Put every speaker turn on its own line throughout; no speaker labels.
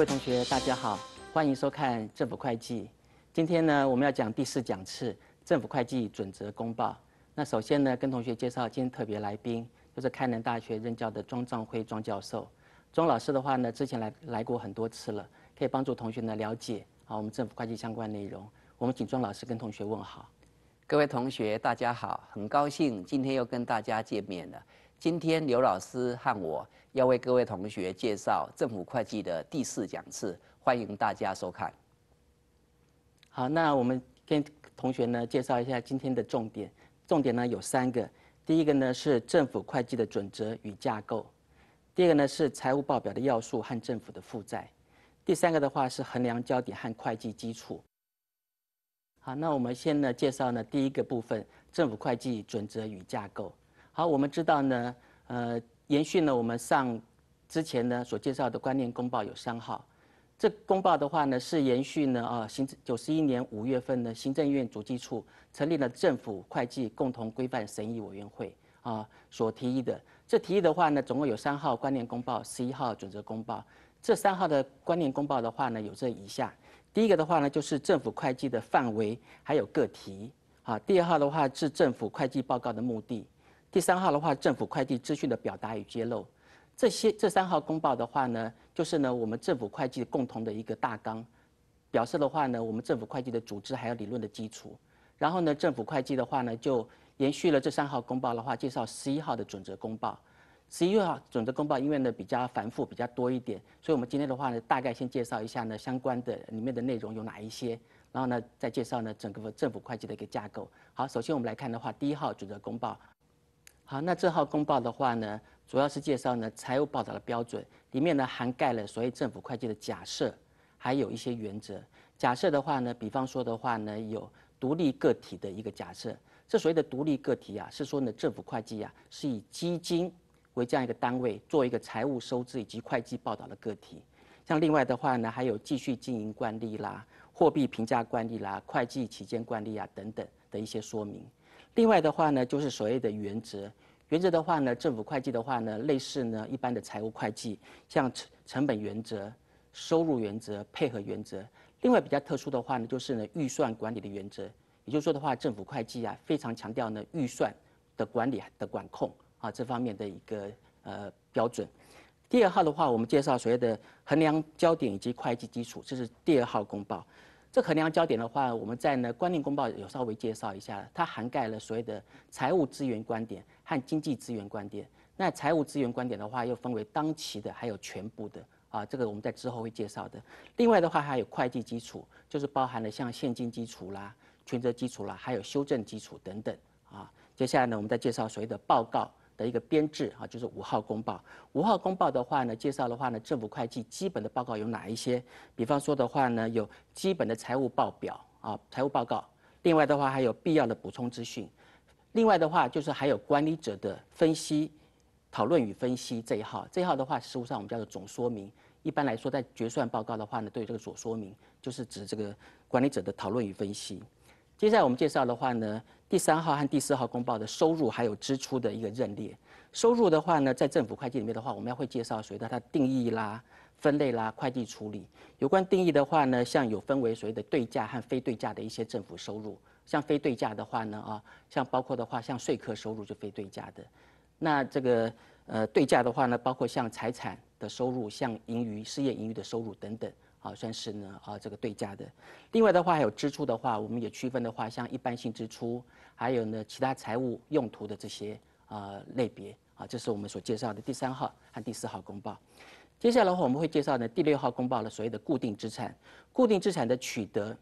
各位同学，大家好，欢迎收看政府会计。今天呢，我们要讲第四讲次政府会计准则公报。那首先呢，跟同学介绍今天特别来宾，就是开南大学任教的庄藏辉庄教授。庄老师的话呢，之前来来过很多次了，可以帮助同学呢了解啊我们政
府会计相关内容。我们请庄老师跟同学问好。各位同学，大家好，很高兴今天又跟大家见面了。今天刘老师和我。要为各位同学介绍政府会计的第四讲次，欢迎大家收看。好，那我们跟同学呢介绍一下今天的重点，重点
呢有三个。第一个呢是政府会计的准则与架构，第二个呢是财务报表的要素和政府的负债，第三个的话是衡量焦点和会计基础。好，那我们先呢介绍呢第一个部分——政府会计准则与架构。好，我们知道呢，呃。延续呢我们上之前呢所介绍的观念公报有三号，这公报的话呢是延续呢啊行政九十一年五月份呢行政院主计处成立了政府会计共同规范审议委员会啊所提议的这提议的话呢总共有三号观念公报十一号准则公报这三号的观念公报的话呢有这以下第一个的话呢就是政府会计的范围还有个题啊第二号的话是政府会计报告的目的。第三号的话，政府会计资讯的表达与揭露，这些这三号公报的话呢，就是呢我们政府会计共同的一个大纲，表示的话呢，我们政府会计的组织还有理论的基础。然后呢，政府会计的话呢，就延续了这三号公报的话，介绍十一号的准则公报。十一号准则公报因为呢比较繁复比较多一点，所以我们今天的话呢，大概先介绍一下呢相关的里面的内容有哪一些，然后呢再介绍呢整个政府会计的一个架构。好，首先我们来看的话，第一号准则公报。好，那这号公报的话呢，主要是介绍呢财务报道的标准，里面呢涵盖了所谓政府会计的假设，还有一些原则。假设的话呢，比方说的话呢，有独立个体的一个假设。这所谓的独立个体啊，是说呢政府会计啊是以基金为这样一个单位做一个财务收支以及会计报道的个体。像另外的话呢，还有继续经营惯例啦、货币评价惯例啦、会计期间惯例啊等等的一些说明。另外的话呢，就是所谓的原则。原则的话呢，政府会计的话呢，类似呢一般的财务会计，像成成本原则、收入原则、配合原则。另外比较特殊的话呢，就是呢预算管理的原则。也就是说的话，政府会计啊非常强调呢预算的管理的管控啊这方面的一个呃标准。第二号的话，我们介绍所谓的衡量焦点以及会计基础，这是第二号公报。这衡量焦点的话，我们在呢观念公报有稍微介绍一下，它涵盖了所谓的财务资源观点和经济资源观点。那财务资源观点的话，又分为当期的还有全部的啊，这个我们在之后会介绍的。另外的话还有会计基础，就是包含了像现金基础啦、权责基础啦，还有修正基础等等啊。接下来呢，我们再介绍所谓的报告。的一个编制啊，就是五号公报。五号公报的话呢，介绍的话呢，政府会计基本的报告有哪一些？比方说的话呢，有基本的财务报表啊，财务报告。另外的话，还有必要的补充资讯。另外的话，就是还有管理者的分析、讨论与分析这一号。这一号的话，实务上我们叫做总说明。一般来说，在决算报告的话呢，对这个总说明，就是指这个管理者的讨论与分析。接下来我们介绍的话呢，第三号和第四号公报的收入还有支出的一个认列。收入的话呢，在政府会计里面的话，我们要会介绍所谓的它的定义啦、分类啦、会计处理。有关定义的话呢，像有分为所谓的对价和非对价的一些政府收入。像非对价的话呢，啊，像包括的话，像税客收入就非对价的。那这个呃，对价的话呢，包括像财产的收入，像盈余、事业盈余的收入等等。啊，算是呢啊，这个对价的。另外的话，还有支出的话，我们也区分的话，像一般性支出，还有呢其他财务用途的这些啊类别。啊，这是我们所介绍的第三号和第四号公报。接下来的话，我们会介绍呢第六号公报的所谓的固定资产，固定资产的取得，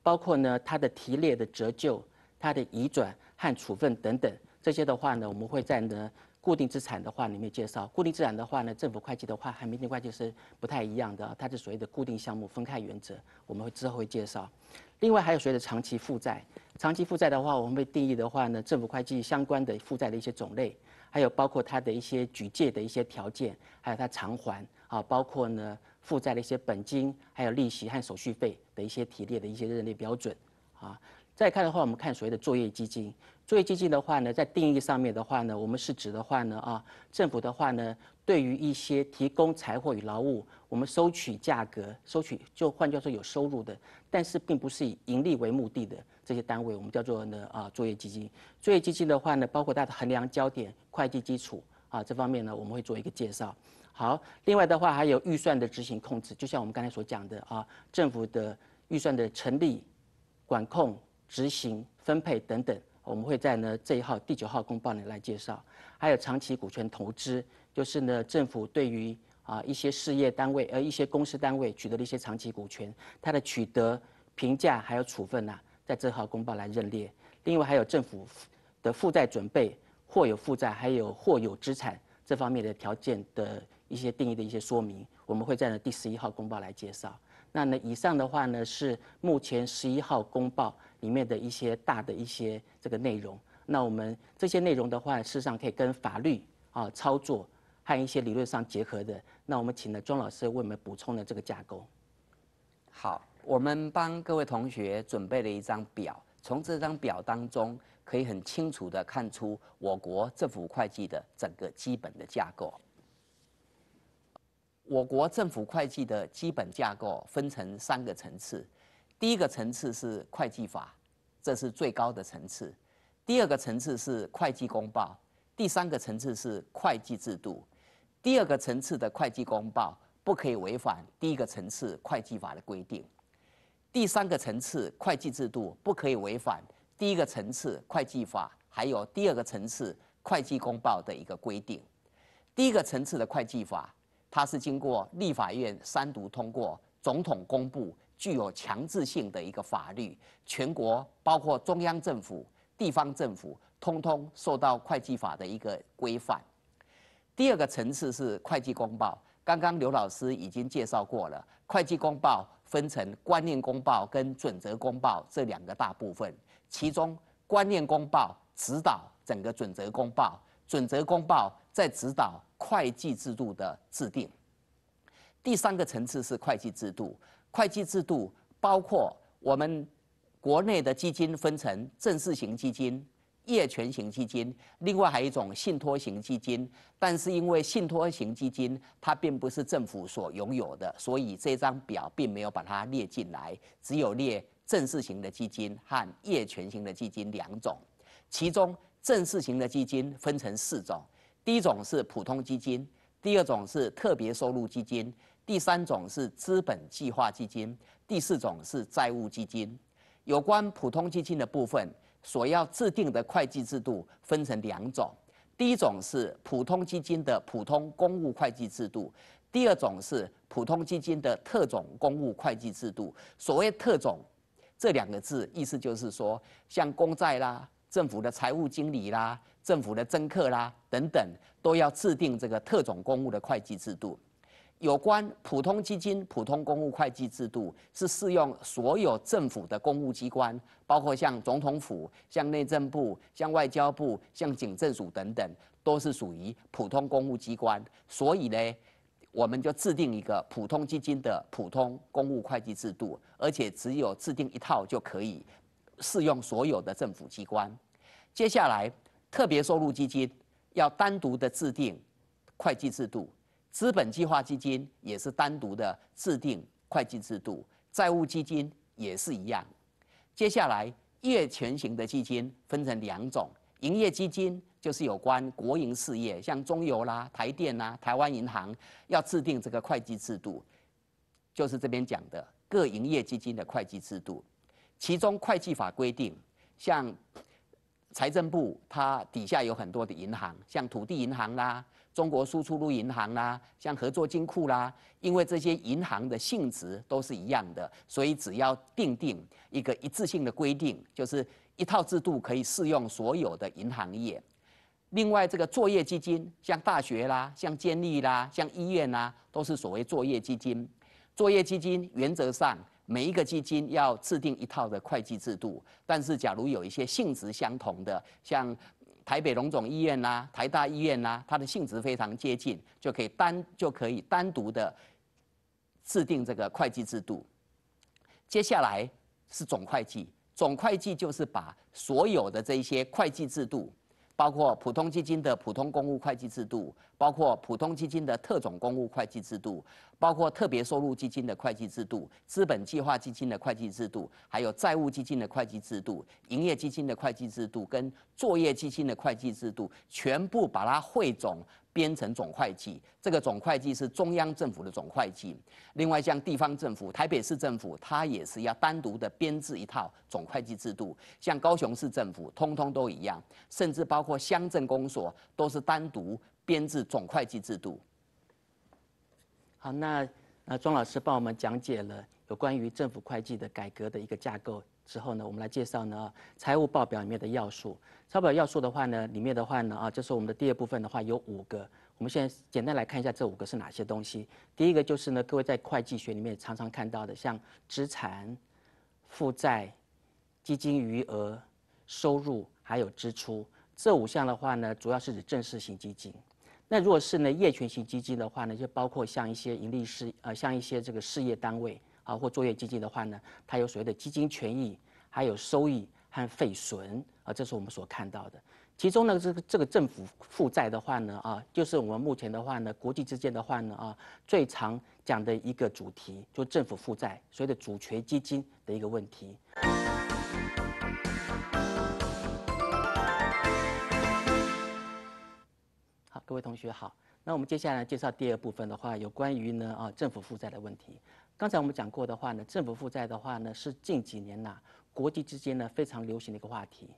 包括呢它的提列的折旧、它的移转和处分等等这些的话呢，我们会在呢。固定资产的话，里面介绍，固定资产的话呢，政府会计的话和民间会计是不太一样的，它是所谓的固定项目分开原则，我们会之后会介绍。另外还有所谓的长期负债，长期负债的话，我们会定义的话呢，政府会计相关的负债的一些种类，还有包括它的一些举借的一些条件，还有它偿还啊，包括呢负债的一些本金，还有利息和手续费的一些提列的一些认定标准啊。再看的话，我们看所谓的作业基金。作业基金的话呢，在定义上面的话呢，我们是指的话呢，啊，政府的话呢，对于一些提供财货与劳务，我们收取价格，收取就换叫做有收入的，但是并不是以盈利为目的的这些单位，我们叫做呢啊作业基金。作业基金的话呢，包括它的衡量焦点、会计基础啊这方面呢，我们会做一个介绍。好，另外的话还有预算的执行控制，就像我们刚才所讲的啊，政府的预算的成立、管控。执行、分配等等，我们会在呢这一号第九号公报呢来介绍。还有长期股权投资，就是呢政府对于啊一些事业单位，呃一些公司单位取得的一些长期股权，它的取得、评价还有处分呢，在这号公报来认列。另外还有政府的负债准备、或有负债还有或有资产这方面的条件的一些定义的一些说明，我们会在呢第十一号公报来介绍。那呢以上的话呢是目前十一号公报。里面的一些大的一些这个内容，那我们这些内容的话，事实上可以跟法律啊操作和一些理论上结合的。
那我们请了庄老师为我们补充了这个架构。好，我们帮各位同学准备了一张表，从这张表当中可以很清楚的看出我国政府会计的整个基本的架构。我国政府会计的基本架构分成三个层次。第一个层次是会计法，这是最高的层次；第二个层次是会计公报；第三个层次是会计制度。第二个层次的会计公报不可以违反第一个层次会计法的规定；第三个层次会计制度不可以违反第一个层次会计法还有第二个层次会计公报的一个规定。第一个层次的会计法，它是经过立法院三读通过，总统公布。具有强制性的一个法律，全国包括中央政府、地方政府，通通受到会计法的一个规范。第二个层次是会计公报，刚刚刘老师已经介绍过了。会计公报分成观念公报跟准则公报这两个大部分，其中观念公报指导整个准则公报，准则公报再指导会计制度的制定。第三个层次是会计制度。会计制度包括我们国内的基金分成正式型基金、业权型基金，另外还有一种信托型基金。但是因为信托型基金它并不是政府所拥有的，所以这张表并没有把它列进来，只有列正式型的基金和业权型的基金两种。其中正式型的基金分成四种，第一种是普通基金，第二种是特别收入基金。第三种是资本计划基金，第四种是债务基金。有关普通基金的部分，所要制定的会计制度分成两种：，第一种是普通基金的普通公务会计制度；，第二种是普通基金的特种公务会计制度。所谓“特种”这两个字，意思就是说，像公债啦、政府的财务经理啦、政府的增客啦等等，都要制定这个特种公务的会计制度。有关普通基金、普通公务会计制度是适用所有政府的公务机关，包括像总统府、像内政部、像外交部、像警政署等等，都是属于普通公务机关。所以呢，我们就制定一个普通基金的普通公务会计制度，而且只有制定一套就可以适用所有的政府机关。接下来，特别收入基金要单独的制定会计制度。资本计划基金也是单独的制定会计制度，债务基金也是一样。接下来，业权型的基金分成两种，营业基金就是有关国营事业，像中油啦、台电啦、台湾银行，要制定这个会计制度，就是这边讲的各营业基金的会计制度。其中，会计法规定，像财政部它底下有很多的银行，像土地银行啦。中国输出入银行啦，像合作金库啦，因为这些银行的性质都是一样的，所以只要定定一个一致性的规定，就是一套制度可以适用所有的银行业。另外，这个作业基金，像大学啦，像监理啦，像医院啦，都是所谓作业基金。作业基金原则上每一个基金要制定一套的会计制度，但是假如有一些性质相同的，像台北荣总医院啦，台大医院啦，它的性质非常接近，就可以单就可以单独的制定这个会计制度。接下来是总会计，总会计就是把所有的这些会计制度。包括普通基金的普通公务会计制度，包括普通基金的特种公务会计制度，包括特别收入基金的会计制度、资本计划基金的会计制度，还有债务基金的会计制度、营业基金的会计制度跟作业基金的会计制度，全部把它汇总。编成总会计，这个总会计是中央政府的总会计。另外，像地方政府，台北市政府，它也是要单独的编制一套总会计制度。像高雄市政府，通通都一样，甚至包括乡镇公所，都是单独编制总会计制度。好，那那庄老师帮我们讲解了有关于政府会计的改革的一
个架构。之后呢，我们来介绍呢财务报表里面的要素。报表要素的话呢，里面的话呢啊，就是我们的第二部分的话有五个。我们现在简单来看一下这五个是哪些东西。第一个就是呢，各位在会计学里面常常看到的，像资产、负债、基金余额、收入还有支出这五项的话呢，主要是指正式型基金。那如果是呢业权型基金的话呢，就包括像一些盈利事呃，像一些这个事业单位。啊，或作业基金的话呢，它有所谓的基金权益，还有收益和废损啊，这是我们所看到的。其中呢，这个这个政府负债的话呢，啊，就是我们目前的话呢，国际之间的话呢，啊，最常讲的一个主题，就政府负债，所谓的主权基金的一个问题。好，各位同学好，那我们接下来介绍第二部分的话，有关于呢啊政府负债的问题。刚才我们讲过的话呢，政府负债的话呢，是近几年呐国际之间呢非常流行的一个话题，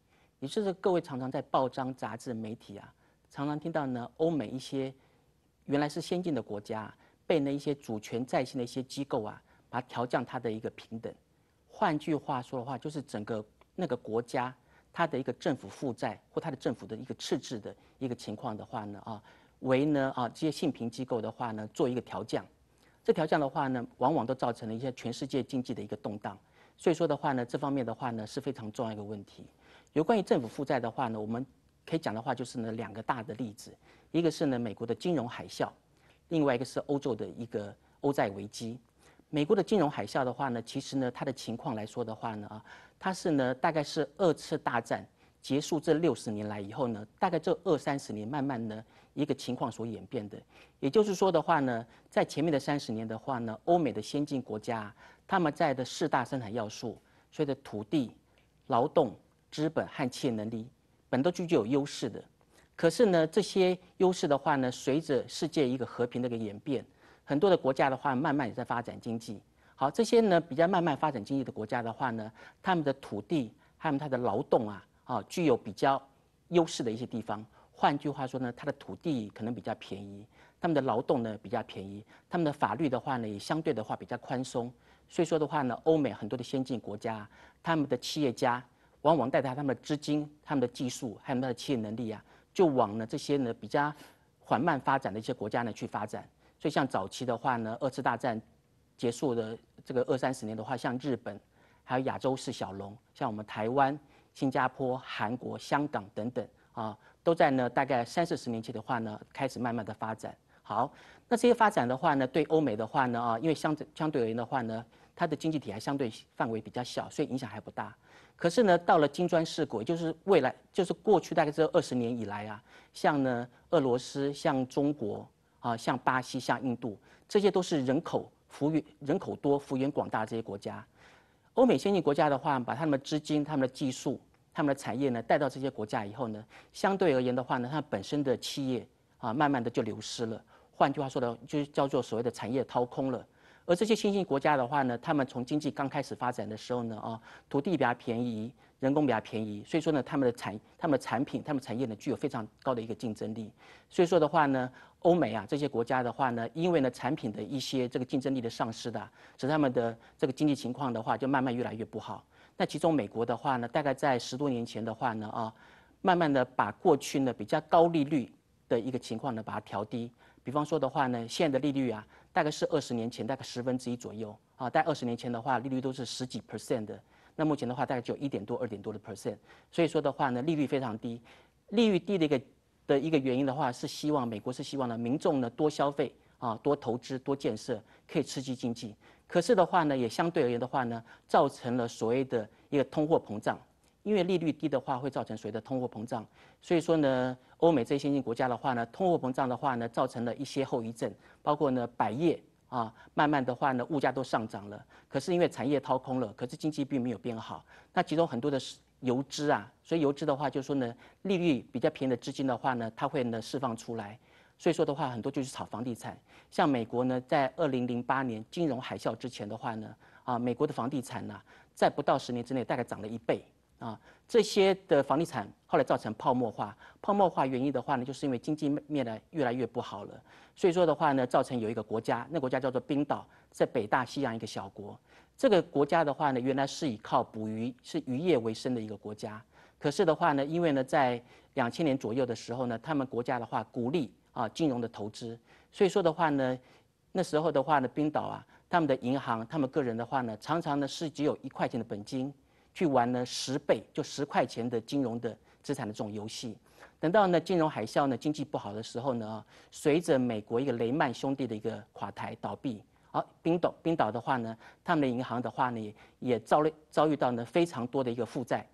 也就是各位常常在报章、杂志、媒体啊，常常听到呢欧美一些原来是先进的国家，被那一些主权在线的一些机构啊，把它调降它的一个平等。换句话说的话，就是整个那个国家它的一个政府负债或它的政府的一个赤字的一个情况的话呢啊，为呢啊这些信评机构的话呢做一个调降。这条线的话呢，往往都造成了一些全世界经济的一个动荡，所以说的话呢，这方面的话呢是非常重要一个问题。有关于政府负债的话呢，我们可以讲的话就是呢两个大的例子，一个是呢美国的金融海啸，另外一个是欧洲的一个欧债危机。美国的金融海啸的话呢，其实呢它的情况来说的话呢，啊，它是呢大概是二次大战。结束这六十年来以后呢，大概这二三十年慢慢呢一个情况所演变的，也就是说的话呢，在前面的三十年的话呢，欧美的先进国家他们在的四大生产要素，所着的土地、劳动、资本和企业能力，本都具有优势的。可是呢，这些优势的话呢，随着世界一个和平的一个演变，很多的国家的话慢慢也在发展经济。好，这些呢比较慢慢发展经济的国家的话呢，他们的土地还有他的劳动啊。啊，具有比较优势的一些地方。换句话说呢，它的土地可能比较便宜，他们的劳动呢比较便宜，他们的法律的话呢也相对的话比较宽松。所以说的话呢，欧美很多的先进国家，他们的企业家往往带着他们的资金、他们的技术还有他们的企业能力啊，就往呢这些呢比较缓慢发展的一些国家呢去发展。所以像早期的话呢，二次大战结束的这个二三十年的话，像日本，还有亚洲是小龙，像我们台湾。新加坡、韩国、香港等等啊，都在呢。大概三四十年前的话呢，开始慢慢的发展。好，那这些发展的话呢，对欧美的话呢啊，因为相相对而言的话呢，它的经济体还相对范围比较小，所以影响还不大。可是呢，到了金砖四国，就是未来，就是过去大概这二十年以来啊，像呢俄罗斯、像中国啊、像巴西、像印度，这些都是人口幅员人口多、幅员广大的这些国家。欧美先进国家的话，把他们的资金、他们的技术。他们的产业呢带到这些国家以后呢，相对而言的话呢，它本身的企业啊，慢慢的就流失了。换句话说呢，就是叫做所谓的产业掏空了。而这些新兴国家的话呢，他们从经济刚开始发展的时候呢，啊，土地比较便宜，人工比较便宜，所以说呢，他们的产、他们的产品、他们产业呢，具有非常高的一个竞争力。所以说的话呢，欧美啊这些国家的话呢，因为呢产品的一些这个竞争力的丧失的，使他们的这个经济情况的话就慢慢越来越不好。那其中美国的话呢，大概在十多年前的话呢，啊，慢慢的把过去呢比较高利率的一个情况呢，把它调低。比方说的话呢，现在的利率啊，大概是二十年前大概十分之一左右。啊，在二十年前的话，利率都是十几 percent 的。那目前的话，大概就一点多、二点多的 percent。所以说的话呢，利率非常低。利率低的一个的一个原因的话，是希望美国是希望呢，民众呢多消费啊，多投资、多建设，可以刺激经济。可是的话呢，也相对而言的话呢，造成了所谓的一个通货膨胀，因为利率低的话会造成所谓的通货膨胀。所以说呢，欧美这些先进国家的话呢，通货膨胀的话呢，造成了一些后遗症，包括呢，百业啊，慢慢的话呢，物价都上涨了。可是因为产业掏空了，可是经济并没有变好。那其中很多的油资啊，所以油资的话，就说呢，利率比较便宜的资金的话呢，它会呢释放出来。所以说的话，很多就是炒房地产。像美国呢，在二零零八年金融海啸之前的话呢，啊，美国的房地产呢，在不到十年之内大概涨了一倍。啊，这些的房地产后来造成泡沫化。泡沫化原因的话呢，就是因为经济面呢越来越不好了。所以说的话呢，造成有一个国家，那国家叫做冰岛，在北大西洋一个小国。这个国家的话呢，原来是以靠捕鱼是渔业为生的一个国家。可是的话呢，因为呢，在两千年左右的时候呢，他们国家的话鼓励啊，金融的投资，所以说的话呢，那时候的话呢，冰岛啊，他们的银行，他们个人的话呢，常常呢是只有一块钱的本金，去玩呢十倍，就十块钱的金融的资产的这种游戏。等到呢金融海啸呢，经济不好的时候呢，随着美国一个雷曼兄弟的一个垮台倒闭，好，冰岛冰岛的话呢，他们的银行的话呢，也遭了遭遇到呢非常多的一个负债。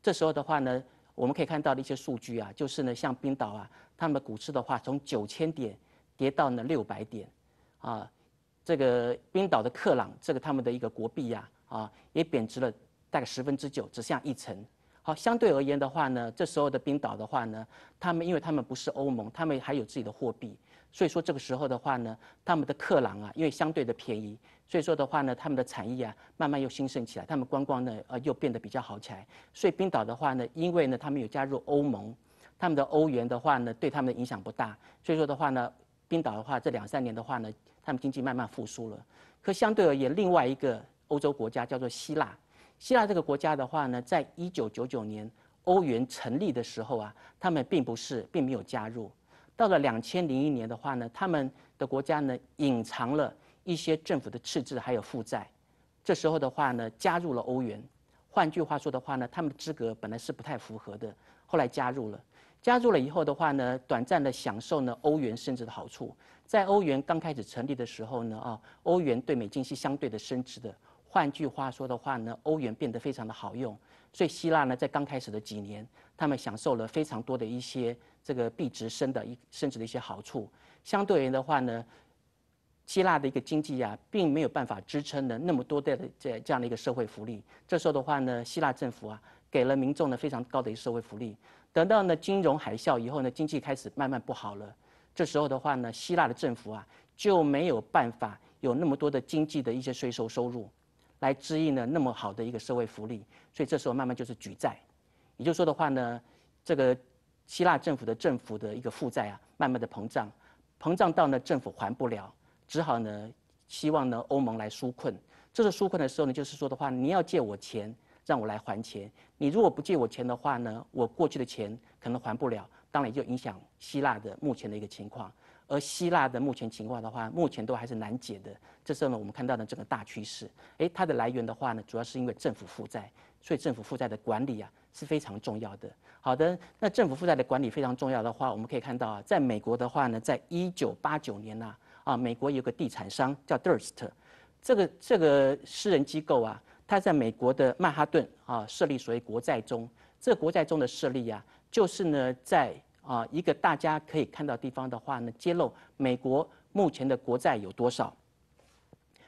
这时候的话呢。我们可以看到的一些数据啊，就是呢，像冰岛啊，他们股市的话，从九千点跌到呢六百点，啊，这个冰岛的克朗，这个他们的一个国币呀，啊，也贬值了大概十分之九，只下一层。好，相对而言的话呢，这时候的冰岛的话呢，他们因为他们不是欧盟，他们还有自己的货币。所以说这个时候的话呢，他们的客郎啊，因为相对的便宜，所以说的话呢，他们的产业啊，慢慢又兴盛起来，他们观光呢，呃，又变得比较好起来。所以冰岛的话呢，因为呢，他们有加入欧盟，他们的欧元的话呢，对他们的影响不大。所以说的话呢，冰岛的话，这两三年的话呢，他们经济慢慢复苏了。可相对而言，另外一个欧洲国家叫做希腊，希腊这个国家的话呢，在一九九九年欧元成立的时候啊，他们并不是，并没有加入。到了两千零一年的话呢，他们的国家呢隐藏了一些政府的赤字还有负债，这时候的话呢加入了欧元，换句话说的话呢，他们的资格本来是不太符合的，后来加入了，加入了以后的话呢，短暂的享受呢欧元升值的好处，在欧元刚开始成立的时候呢，啊，欧元对美金是相对的升值的，换句话说的话呢，欧元变得非常的好用，所以希腊呢在刚开始的几年，他们享受了非常多的一些。这个币值升的一升值的一些好处，相对而言的话呢，希腊的一个经济啊，并没有办法支撑呢那么多的这这样的一个社会福利。这时候的话呢，希腊政府啊，给了民众呢非常高的一个社会福利。等到呢金融海啸以后呢，经济开始慢慢不好了。这时候的话呢，希腊的政府啊就没有办法有那么多的经济的一些税收收入，来支应呢那么好的一个社会福利。所以这时候慢慢就是举债，也就是说的话呢，这个。希腊政府的政府的一个负债啊，慢慢的膨胀，膨胀到呢政府还不了，只好呢希望呢欧盟来纾困。这是纾困的时候呢，就是说的话你要借我钱，让我来还钱。你如果不借我钱的话呢，我过去的钱可能还不了，当然也就影响希腊的目前的一个情况。而希腊的目前情况的话，目前都还是难解的。这时候呢我们看到的整个大趋势。哎，它的来源的话呢，主要是因为政府负债，所以政府负债的管理啊。是非常重要的。好的，那政府负债的管理非常重要的话，我们可以看到啊，在美国的话呢，在一九八九年呐，啊，美国有个地产商叫 Durst，这个这个私人机构啊，他在美国的曼哈顿啊设立所谓国债中，这个国债中的设立呀，就是呢在啊一个大家可以看到地方的话呢，揭露美国目前的国债有多少，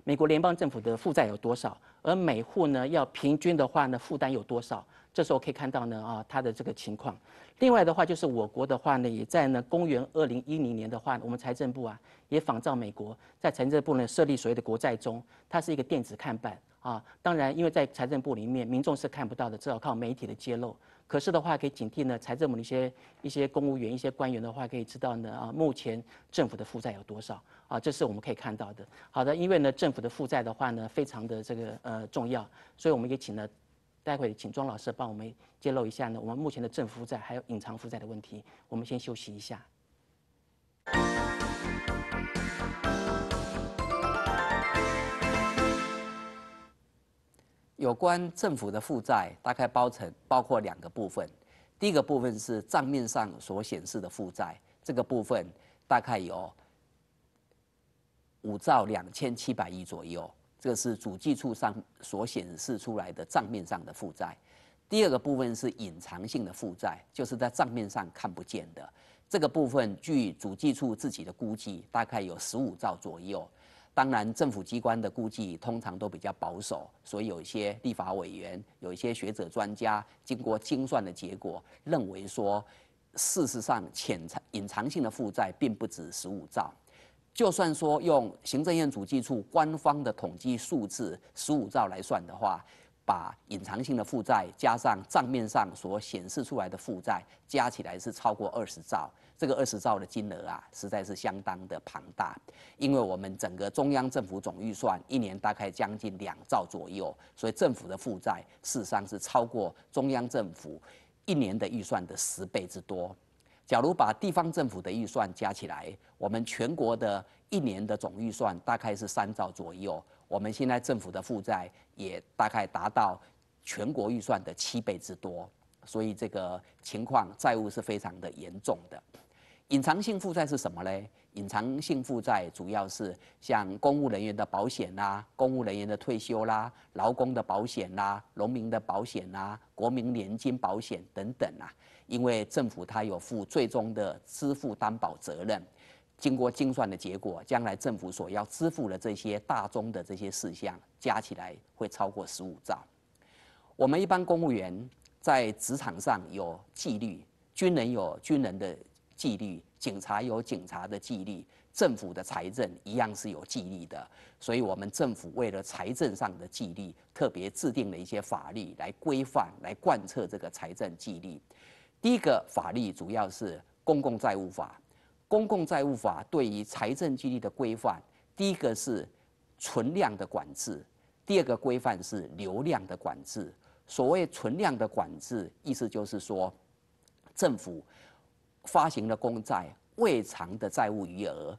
美国联邦政府的负债有多少，而每户呢要平均的话呢，负担有多少。这时候可以看到呢，啊，它的这个情况。另外的话，就是我国的话呢，也在呢，公元二零一零年的话，我们财政部啊，也仿照美国在财政部呢设立所谓的国债中，它是一个电子看板啊。当然，因为在财政部里面，民众是看不到的，只好靠媒体的揭露。可是的话，可以警惕呢，财政部的一些一些公务员、一些官员的话，可以知道呢，啊，目前政府的负债有多少啊？这是我们可以看到的。好的，因为呢，政府的负债的话呢，非常的这个呃重要，所以我们也请了。待会请庄老师帮我们揭露一下呢，我们目前的政府债还有隐藏负债的问题。我们先休息一下。
有关政府的负债，大概包成包括两个部分。第一个部分是账面上所显示的负债，这个部分大概有五兆两千七百亿左右。这个是主计处上所显示出来的账面上的负债，第二个部分是隐藏性的负债，就是在账面上看不见的这个部分。据主计处自己的估计，大概有十五兆左右。当然，政府机关的估计通常都比较保守，所以有一些立法委员、有一些学者专家经过精算的结果，认为说，事实上，潜藏、隐藏性的负债并不止十五兆。就算说用行政院主计处官方的统计数字十五兆来算的话，把隐藏性的负债加上账面上所显示出来的负债加起来是超过二十兆。这个二十兆的金额啊，实在是相当的庞大。因为我们整个中央政府总预算一年大概将近两兆左右，所以政府的负债事实上是超过中央政府一年的预算的十倍之多。假如把地方政府的预算加起来，我们全国的一年的总预算大概是三兆左右。我们现在政府的负债也大概达到全国预算的七倍之多，所以这个情况债务是非常的严重的。隐藏性负债是什么呢？隐藏性负债主要是像公务人员的保险啦、公务人员的退休啦、劳工的保险啦、农民的保险啦、国民年金保险等等啊。因为政府它有负最终的支付担保责任，经过精算的结果，将来政府所要支付的这些大宗的这些事项，加起来会超过十五兆。我们一般公务员在职场上有纪律，军人有军人的。纪律，警察有警察的纪律，政府的财政一样是有纪律的。所以，我们政府为了财政上的纪律，特别制定了一些法律来规范、来贯彻这个财政纪律。第一个法律主要是《公共债务法》，《公共债务法》对于财政纪律的规范，第一个是存量的管制，第二个规范是流量的管制。所谓存量的管制，意思就是说，政府。发行的公债未偿的债务余额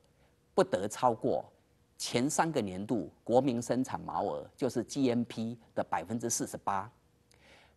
不得超过前三个年度国民生产毛额，就是 GNP 的百分之四十八。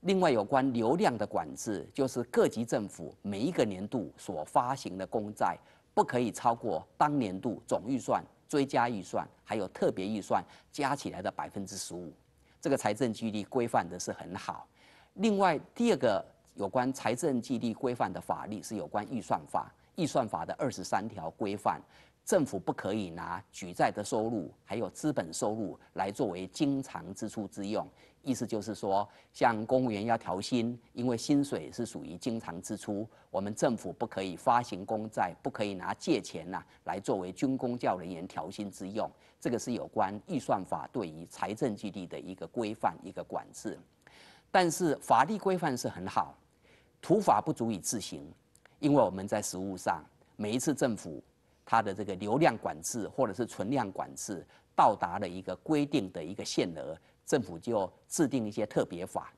另外，有关流量的管制，就是各级政府每一个年度所发行的公债，不可以超过当年度总预算、追加预算还有特别预算加起来的百分之十五。这个财政纪律规范的是很好。另外，第二个。有关财政纪律规范的法律是有关预算法，预算法的二十三条规范，政府不可以拿举债的收入，还有资本收入来作为经常支出之用。意思就是说，像公务员要调薪，因为薪水是属于经常支出，我们政府不可以发行公债，不可以拿借钱呐来作为军公教人员调薪之用。这个是有关预算法对于财政纪律的一个规范、一个管制。但是法律规范是很好。土法不足以自行，因为我们在实务上，每一次政府它的这个流量管制或者是存量管制到达了一个规定的一个限额，政府就制定一些特别法，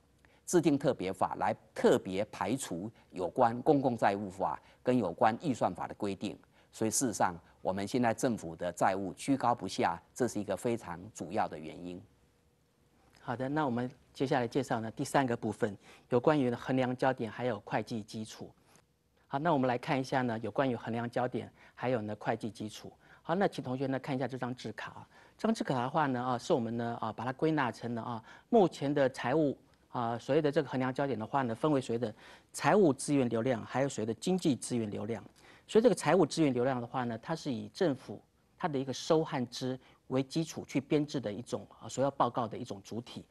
制定特别法来特别排除有关公共债务法跟有关预算法的规定。所以事实上，我们现在政府的债务居高不下，这是一个非常主要的原因。好的，那我们接下来介
绍呢第三个部分，有关于衡量焦点还有会计基础。好，那我们来看一下呢，有关于衡量焦点还有呢会计基础。好，那请同学呢看一下这张纸卡，这张纸卡的话呢啊，是我们呢啊把它归纳成了啊目前的财务啊所谓的这个衡量焦点的话呢，分为谁的财务资源流量还有谁的经济资源流量。所以这个财务资源流量的话呢，它是以政府它的一个收和支。为基础去编制的一种啊，所要报告的一种主体，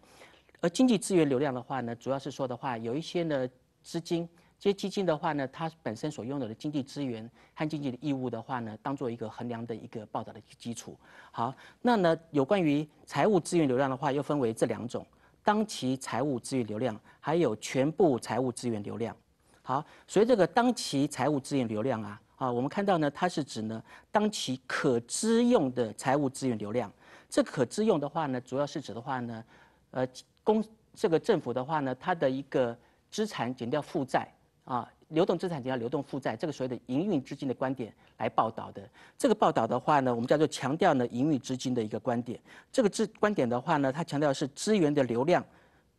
而经济资源流量的话呢，主要是说的话有一些呢资金，这些基金的话呢，它本身所拥有的经济资源和经济的义务的话呢，当做一个衡量的一个报道的基础。好，那呢有关于财务资源流量的话，又分为这两种：当期财务资源流量还有全部财务资源流量。好，所以这个当期财务资源流量啊。啊，我们看到呢，它是指呢，当期可支用的财务资源流量。这可支用的话呢，主要是指的话呢，呃，公这个政府的话呢，它的一个资产减掉负债啊，流动资产减掉流动负债，这个所谓的营运资金的观点来报道的。这个报道的话呢，我们叫做强调呢营运资金的一个观点。这个资观点的话呢，它强调是资源的流量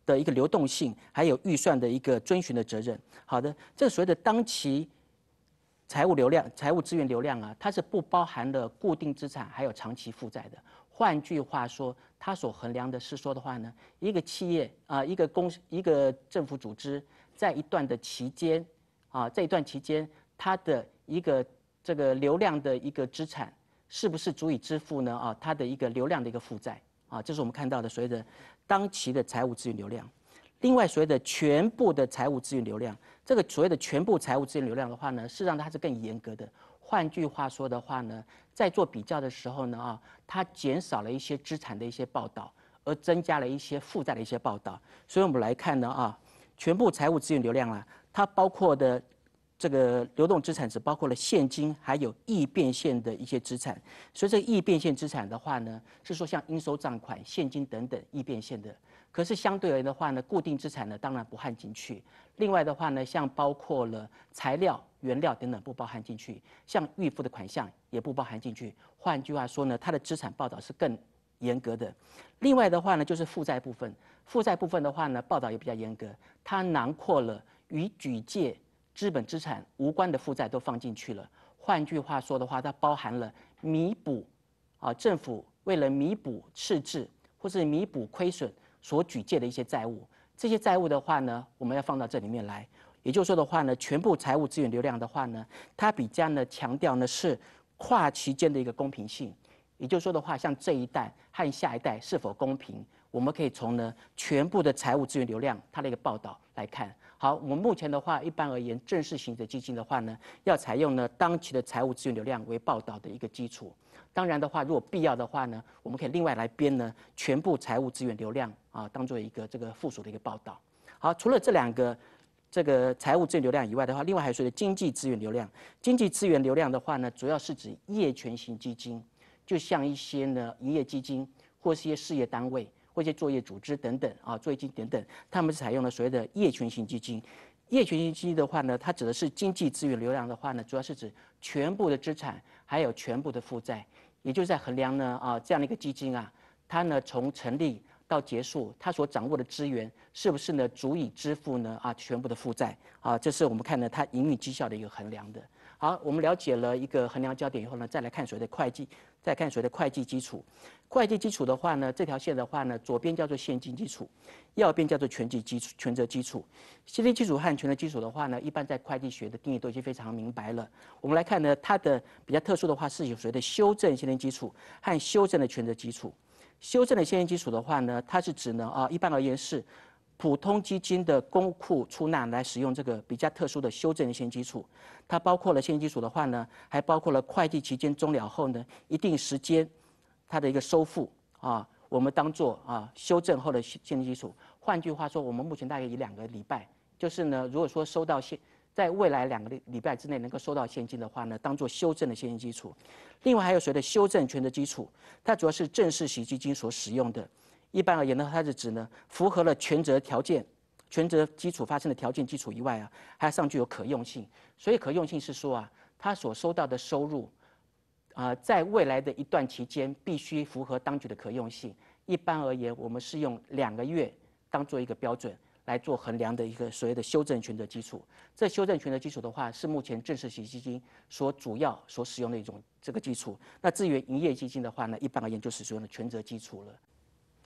的一个流动性，还有预算的一个遵循的责任。好的，这所谓的当期。财务流量、财务资源流量啊，它是不包含的固定资产还有长期负债的。换句话说，它所衡量的是说的话呢，一个企业啊，一个公、一个政府组织在一段的期间，啊，在一段期间，它的一个这个流量的一个资产是不是足以支付呢？啊，它的一个流量的一个负债啊，这是我们看到的所谓的当期的财务资源流量。另外，所谓的全部的财务资源流量。这个所谓的全部财务资源流量的话呢，事实上它是更严格的。换句话说的话呢，在做比较的时候呢，啊，它减少了一些资产的一些报道，而增加了一些负债的一些报道。所以我们来看呢，啊，全部财务资源流量啊，它包括的。这个流动资产只包括了现金，还有易变现的一些资产。所以这个易变现资产的话呢，是说像应收账款、现金等等易变现的。可是相对而言的话呢，固定资产呢当然不含进去。另外的话呢，像包括了材料、原料等等不包含进去，像预付的款项也不包含进去。换句话说呢，它的资产报道是更严格的。另外的话呢，就是负债部分，负债部分的话呢报道也比较严格，它囊括了与举借。资本资产无关的负债都放进去了。换句话说的话，它包含了弥补啊，政府为了弥补赤字或是弥补亏损所举借的一些债务。这些债务的话呢，我们要放到这里面来。也就是说的话呢，全部财务资源流量的话呢，它比较呢强调呢是跨期间的一个公平性。也就是说的话，像这一代和下一代是否公平，我们可以从呢全部的财务资源流量它的一个报道来看。好，我们目前的话，一般而言，正式型的基金的话呢，要采用呢当期的财务资源流量为报道的一个基础。当然的话，如果必要的话呢，我们可以另外来编呢全部财务资源流量啊，当做一个这个附属的一个报道。好，除了这两个这个财务资源流量以外的话，另外还说的经济资源流量。经济资源流量的话呢，主要是指业权型基金，就像一些呢营业基金或是一些事业单位。或一些作业组织等等啊，作基金等等，他们是采用了所谓的业权型基金。业权型基金的话呢，它指的是经济资源流量的话呢，主要是指全部的资产还有全部的负债，也就是在衡量呢啊这样的一个基金啊，它呢从成立到结束，它所掌握的资源是不是呢足以支付呢啊全部的负债啊，这是我们看呢它营运绩效的一个衡量的。好，我们了解了一个衡量焦点以后呢，再来看谁的会计，再看谁的会计基础。会计基础的话呢，这条线的话呢，左边叫做现金基础，右边叫做权责基础、权责基础。现金基础和权责基础的话呢，一般在会计学的定义都已经非常明白了。我们来看呢，它的比较特殊的话是有谁的修正现金基础和修正的权责基础。修正的现金基础的话呢，它是指呢啊，一般而言是。普通基金的公库出纳来使用这个比较特殊的修正的现金基础，它包括了现金基础的话呢，还包括了会计期间终了后呢一定时间，它的一个收付啊，我们当做啊修正后的现金基础。换句话说，我们目前大概以两个礼拜，就是呢，如果说收到现，在未来两个礼拜之内能够收到现金的话呢，当做修正的现金基础。另外还有谁的修正权的基础，它主要是正式型基金所使用的。一般而言呢，它是指呢符合了权责条件、权责基础发生的条件基础以外啊，还尚具有可用性。所以可用性是说啊，它所收到的收入，啊，在未来的一段期间必须符合当局的可用性。一般而言，我们是用两个月当做一个标准来做衡量的一个所谓的修正权责基础。这修正权责基础的话，是目前正式型基金所主要所使用的一种这个基础。那至于营业基金的话呢，一般而言就是使用的权责基础了。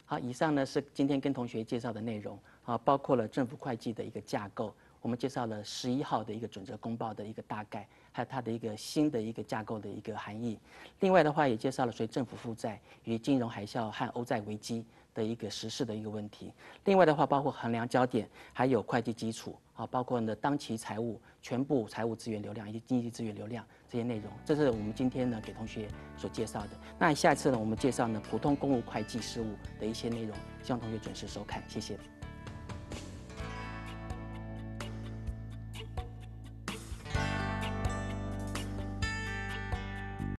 好，以上呢是今天跟同学介绍的内容啊，包括了政府会计的一个架构，我们介绍了十一号的一个准则公报的一个大概，还有它的一个新的一个架构的一个含义。另外的话，也介绍了随政府负债、与金融海啸和欧债危机的一个实事的一个问题。另外的话，包括衡量焦点，还有会计基础啊，包括呢当期财务、全部财务资源流量以及经济资源流量。这些内容，这是我们今天呢给同学所介绍的。那下一次呢，我们介绍呢普通公务会计事务的一些内容，希望同学准时收看，谢谢。